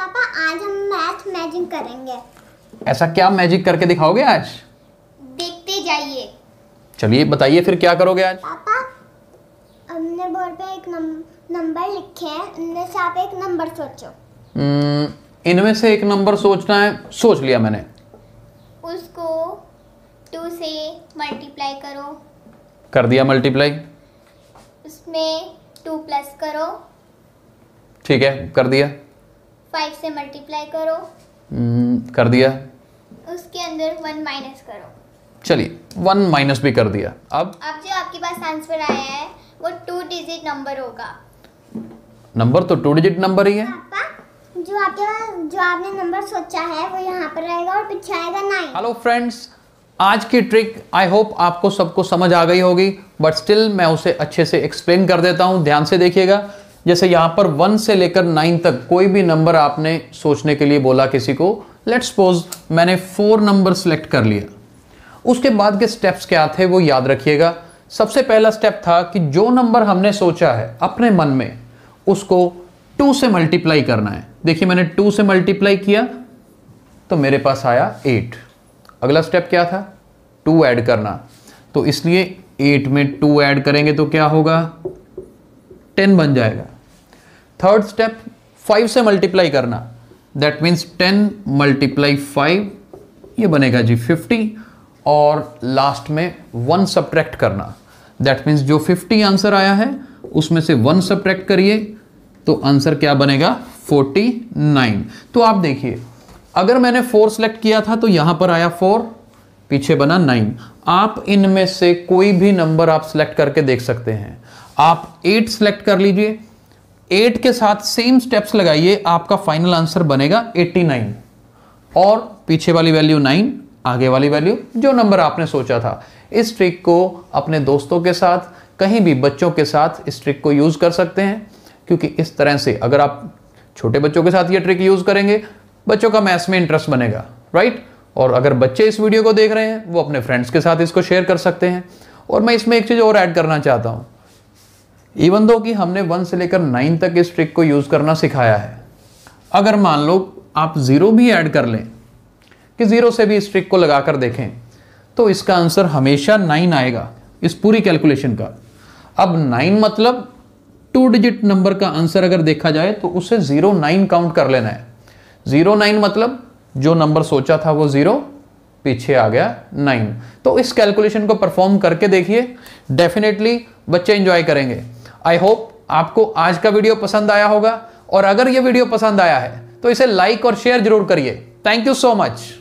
पापा आज हम मैथ मैजिक करेंगे ऐसा क्या मैजिक करके दिखाओगे आज देखते जाइए चलिए बताइए फिर क्या करोगे आज पापा हमने बोर्ड पे एक नंबर लिखे हैं इनमें से आप एक नंबर सोचो हम्म, इनमें से एक नंबर सोचना है सोच लिया मैंने उसको टू से मल्टीप्लाई करो कर दिया मल्टीप्लाई उसमें टू प्लस करो ठीक है कर दिया फाइव से मल्टीप्लाई करो हम्म, कर दिया उसके अंदर वन माइनस करो चलिए वन माइनस भी कर दिया अब अब जो आपके पास आंसर आया है वो टू डिजिट नंबर होगा नंबर तो टू डिजिट नंबर ही है जो आपके जो आपने नंबर सोचा है वो यहाँ पर रहेगा और पीछे आएगा नाइन हेलो फ्रेंड्स आज की ट्रिक आई होप आपको सबको समझ आ गई होगी बट स्टिल मैं उसे अच्छे से एक्सप्लेन कर देता हूँ ध्यान से देखिएगा जैसे यहां पर वन से लेकर नाइन तक कोई भी नंबर आपने सोचने के लिए बोला किसी को लेट सपोज मैंने फोर नंबर सेलेक्ट कर लिया उसके बाद के स्टेप्स क्या थे वो याद रखिएगा सबसे पहला स्टेप था कि जो नंबर हमने सोचा है अपने मन में उसको टू से मल्टीप्लाई करना है देखिए मैंने टू से मल्टीप्लाई किया तो मेरे पास आया एट अगला स्टेप क्या था टू ऐड करना तो इसलिए एट में टू ऐड करेंगे तो क्या होगा टेन बन जाएगा थर्ड स्टेप फाइव से मल्टीप्लाई करना that means ten multiply five ये बनेगा जी फिफ्टी और लास्ट में वन सब्ट्रैक्ट करना दैट मीन्स जो फिफ्टी आंसर आया है उसमें से वन सब्ट्रैक्ट करिए तो आंसर क्या बनेगा फोर्टी नाइन तो आप देखिए अगर मैंने फोर सेलेक्ट किया था तो यहां पर आया फोर पीछे बना नाइन आप इनमें से कोई भी नंबर आप सेलेक्ट करके देख सकते हैं आप एट सेलेक्ट कर लीजिए एट के साथ सेम स्टेप्स लगाइए आपका फाइनल आंसर बनेगा एट्टी नाइन और पीछे वाली वैल्यू नाइन आगे वाली वैल्यू जो नंबर आपने सोचा था इस ट्रिक को अपने दोस्तों के साथ कहीं भी बच्चों के साथ इस ट्रिक को यूज़ कर सकते हैं क्योंकि इस तरह से अगर आप छोटे बच्चों के साथ ये ट्रिक यूज़ करेंगे बच्चों का मैथ्स में इंटरेस्ट बनेगा राइट और अगर बच्चे इस वीडियो को देख रहे हैं वो अपने फ्रेंड्स के साथ इसको शेयर कर सकते हैं और मैं इसमें एक चीज़ और ऐड करना चाहता हूँ इवन दो कि हमने वन से लेकर नाइन तक इस ट्रिक को यूज़ करना सिखाया है अगर मान लो आप ज़ीरो भी ऐड कर लें कि ज़ीरो से भी इस ट्रिक को लगाकर देखें तो इसका आंसर हमेशा नाइन आएगा इस पूरी कैलकुलेशन का अब नाइन मतलब टू डिजिट नंबर का आंसर अगर देखा जाए तो उसे ज़ीरो नाइन काउंट कर लेना है ज़ीरो नाइन मतलब जो नंबर सोचा था वो ज़ीरो पीछे आ गया नाइन तो इस कैलकुलेशन को परफॉर्म करके देखिए डेफिनेटली बच्चे इंजॉय करेंगे आई होप आपको आज का वीडियो पसंद आया होगा और अगर ये वीडियो पसंद आया है तो इसे लाइक और शेयर जरूर करिए थैंक यू सो मच